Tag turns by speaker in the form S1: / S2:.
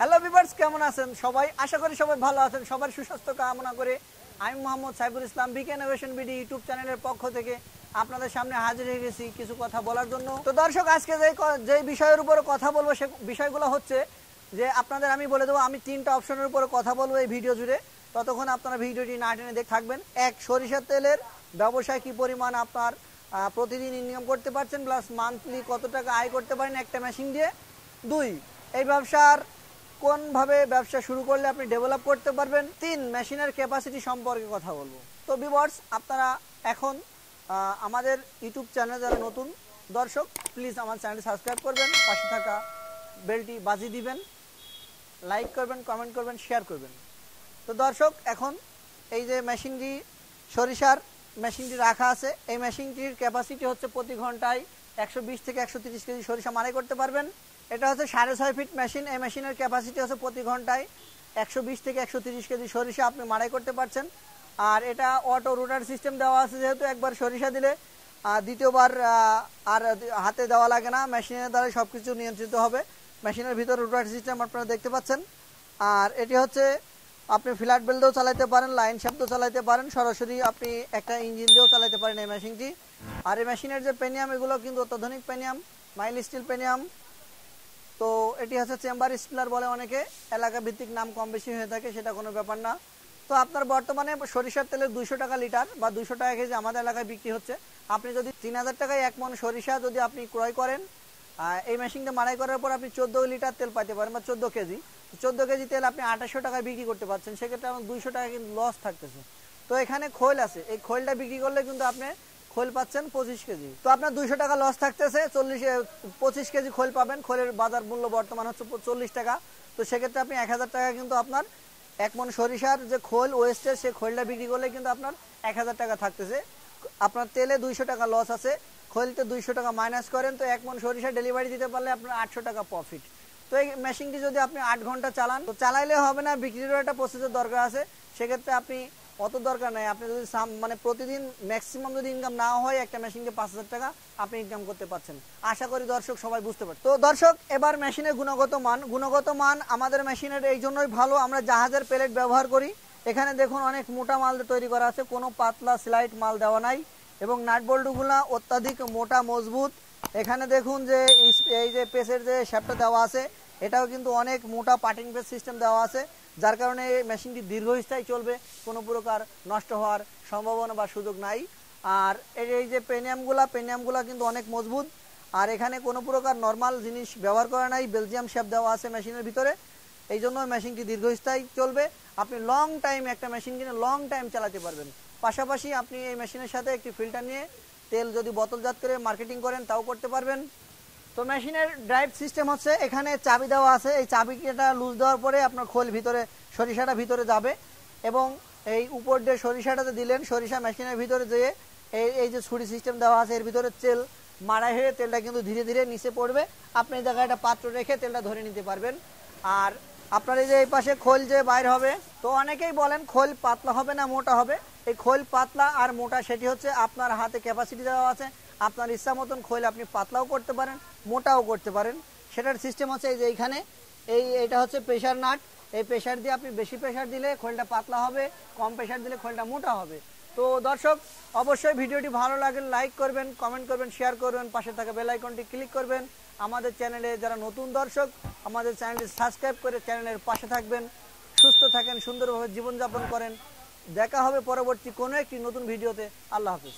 S1: hello viewers কেমন আছেন সবাই আশা করি সবাই ভালো আছেন সবার সুস্বাস্থ্য কামনা করে আমি Mohammad Saiful Islam BK innovation BD YouTube চ্যানেলের পক্ষ থেকে আপনাদের সামনে হাজির হয়ে গেছি কিছু কথা বলার জন্য তো দর্শক আজকে যে যে বিষয়ের উপরে কথা বলবো সে বিষয়গুলো হচ্ছে যে আপনাদের আমি বলে দেবো আমি তিনটা অপশনের উপরে কথা বলবো এই ভিডিও জুড়ে ততক্ষণ আপনারা ভিডিওটি না টেনে দেখে থাকবেন এক সরিষার তেলের ব্যবসায় কী পরিমাণ আপনার প্রতিদিন ইনকাম করতে পারছেন প্লাস মান্থলি কত টাকা আয় করতে পারেন একটা মেশিন দিয়ে দুই এই ব্যবসার কোনভাবে ব্যবসা শুরু করলে আপনি ডেভেলপ করতে পারবেন তিন মেশিনের ক্যাপাসিটি সম্পর্কে কথা বলবো তো বিবর্স আপনারা এখন আমাদের ইউটিউব চ্যানেল যারা নতুন দর্শক প্লিজ আমার চ্যানেল সাবস্ক্রাইব করবেন পাশে থাকা বেলটি বাজি দিবেন লাইক করবেন কমেন্ট করবেন শেয়ার করবেন তো দর্শক এখন এই যে মেশিনটি সরিষার মেশিনটি রাখা আছে এই মেশিনটির ক্যাপাসিটি হচ্ছে প্রতি ঘন্টায় একশো থেকে একশো তিরিশ কেজি সরিষা মারাই করতে পারবেন এটা হচ্ছে সাড়ে ছয় ফিট মেশিন এই মেশিনের ক্যাপাসিটি হচ্ছে প্রতি ঘন্টায় একশো বিশ থেকে একশো তিরিশ কেজি সরিষা আপনি মাড়াই করতে পারছেন আর এটা অটো রোটার সিস্টেম দেওয়া আছে যেহেতু একবার সরিষা দিলে দ্বিতীয়বার আর হাতে দেওয়া লাগে না মেশিনের দ্বারা সব কিছু নিয়ন্ত্রিত হবে মেশিনের ভিতরে রোটার সিস্টেম আপনারা দেখতে পাচ্ছেন আর এটি হচ্ছে আপনি ফ্ল্যাট বেল্টও চালাইতে পারেন লাইন শ্যাপ চালাইতে পারেন সরাসরি আপনি একটা ইঞ্জিন দিয়েও চালাতে পারেন এই মেশিনটি আর এই মেশিনের যে পেনিয়াম এগুলো কিন্তু অত্যাধুনিক পেনিয়াম মাইল স্টিল পেনিয়াম তো এটি হচ্ছে চেম্বার স্প্লার বলে অনেকে এলাকা ভিত্তিক নাম কম বেশি হয়ে থাকে সেটা কোনো ব্যাপার না তো আপনার বর্তমানে সরিষার তেলের দুইশো টাকা লিটার বা দুইশো টাকা কেজি আমাদের এলাকায় বিক্রি হচ্ছে আপনি যদি তিন হাজার টাকায় এক মন সরিষা যদি আপনি ক্রয় করেন এই মেশিনটা মারাই করার পর আপনি চোদ্দো লিটার তেল পাইতে পারেন বা চোদ্দো কেজি চোদ্দো কেজি তেল আপনি আঠাশশো টাকায় বিক্রি করতে পারছেন সেক্ষেত্রে আমার দুইশো টাকা কিন্তু লস থাকতেছে তো এখানে খোল আছে এই খোলটা বিক্রি করলে কিন্তু আপনি খোল পাচ্ছেন পঁচিশ কেজি তো আপনার দুইশো টাকা লস থাকতেছে চল্লিশ পঁচিশ কেজি খোল পাবেন খোলের বাজার মূল্য বর্তমান হচ্ছে চল্লিশ টাকা তো সেক্ষেত্রে আপনি এক হাজার টাকা কিন্তু আপনার এক মন সরিষার যে খোল ওয়েস্টের সে খোলটা বিক্রি করলে কিন্তু আপনার এক হাজার টাকা থাকতেছে আপনার তেলে দুইশো টাকা লস আছে খোলতে দুইশো টাকা মাইনাস করেন তো এক মন সরিষা ডেলিভারি দিতে পারলে আপনার আটশো টাকা প্রফিট তো এই মেশিনটি যদি আপনি আট ঘন্টা চালান তো চালাইলে হবে না করার একটা প্রসেসের দরকার আছে সেক্ষেত্রে আপনি অত দরকার নাই আপনি যদি মানে প্রতিদিন ম্যাক্সিমাম যদি ইনকাম না হয় একটা মেশিনকে পাঁচ হাজার টাকা আপনি ইনকাম করতে পারছেন আশা করি দর্শক সবাই বুঝতে পারছে তো দর্শক এবার মেশিনের গুণগত মান গুণগত মান আমাদের মেশিনের এই জন্যই ভালো আমরা জাহাজের প্লেট ব্যবহার করি এখানে দেখুন অনেক মোটা মাল তৈরি করা আছে কোনো পাতলা স্লাইট মাল দেওয়া নাই এবং নাটবল্টুগুলা অত্যাধিক মোটা মজবুত এখানে দেখুন যে এই যে পেসের যে শ্যাপটা দেওয়া আছে এটাও কিন্তু অনেক মোটা পাটিং পেস সিস্টেম দেওয়া আছে যার কারণে মেশিনটি দীর্ঘস্থায়ী চলবে কোনো প্রকার নষ্ট হওয়ার সম্ভাবনা বা সুযোগ নাই আর এই যে পেনিয়ামগুলা পেনিয়ামগুলা কিন্তু অনেক মজবুত আর এখানে কোনো প্রকার নর্মাল জিনিস ব্যবহার করা নাই বেলজিয়াম শেপ দেওয়া আছে মেশিনের ভিতরে এই জন্য মেশিনটি দীর্ঘস্থায়ী চলবে আপনি লং টাইম একটা মেশিন কিনে লং টাইম চালাতে পারবেন পাশাপাশি আপনি এই মেশিনের সাথে একটি ফিল্টার নিয়ে তেল যদি বোতলজাত করে মার্কেটিং করেন তাও করতে পারবেন তো মেশিনের ড্রাইভ সিস্টেম হচ্ছে এখানে চাবি দেওয়া আছে এই চাবিটা লুজ দেওয়ার পরে আপনার খোল ভিতরে সরিষাটা ভিতরে যাবে এবং এই উপর দিয়ে সরিষাটাতে দিলেন সরিষা মেশিনের ভিতরে যেয়ে এই এই যে ছুরি সিস্টেম দেওয়া আছে এর ভিতরে তেল মারা হয়ে তেলটা কিন্তু ধীরে ধীরে নিচে পড়বে আপনি এই জায়গায় একটা পাত্র রেখে তেলটা ধরে নিতে পারবেন আর আপনার এই যে এই পাশে খোল যে বাইর হবে তো অনেকেই বলেন খোল পাতলা হবে না মোটা হবে এই খোল পাতলা আর মোটা সেটি হচ্ছে আপনার হাতে ক্যাপাসিটি দেওয়া আছে আপনার ইচ্ছা মতন খোল আপনি পাতলাও করতে পারেন মোটাও করতে পারেন সেটার সিস্টেম হচ্ছে এই যে এইখানে এই এটা হচ্ছে প্রেশার নাট এই প্রেশার দিয়ে আপনি বেশি প্রেশার দিলে খোলটা পাতলা হবে কম প্রেশার দিলে খোলটা মোটা হবে তো দর্শক অবশ্যই ভিডিওটি ভালো লাগে লাইক করবেন কমেন্ট করবেন শেয়ার করবেন পাশে থাকা বেল আইকনটি ক্লিক করবেন আমাদের চ্যানেলে যারা নতুন দর্শক আমাদের চ্যানেলটি সাবস্ক্রাইব করে চ্যানেলের পাশে থাকবেন সুস্থ থাকেন সুন্দরভাবে জীবনযাপন করেন দেখা হবে পরবর্তী কোনো একটি নতুন ভিডিওতে আল্লাহ হাফিজ